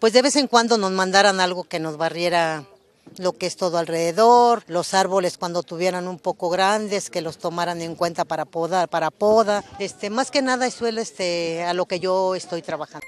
pues de vez en cuando nos mandaran algo que nos barriera lo que es todo alrededor, los árboles cuando tuvieran un poco grandes, que los tomaran en cuenta para poda, para poda. Este, más que nada suele este, a lo que yo estoy trabajando.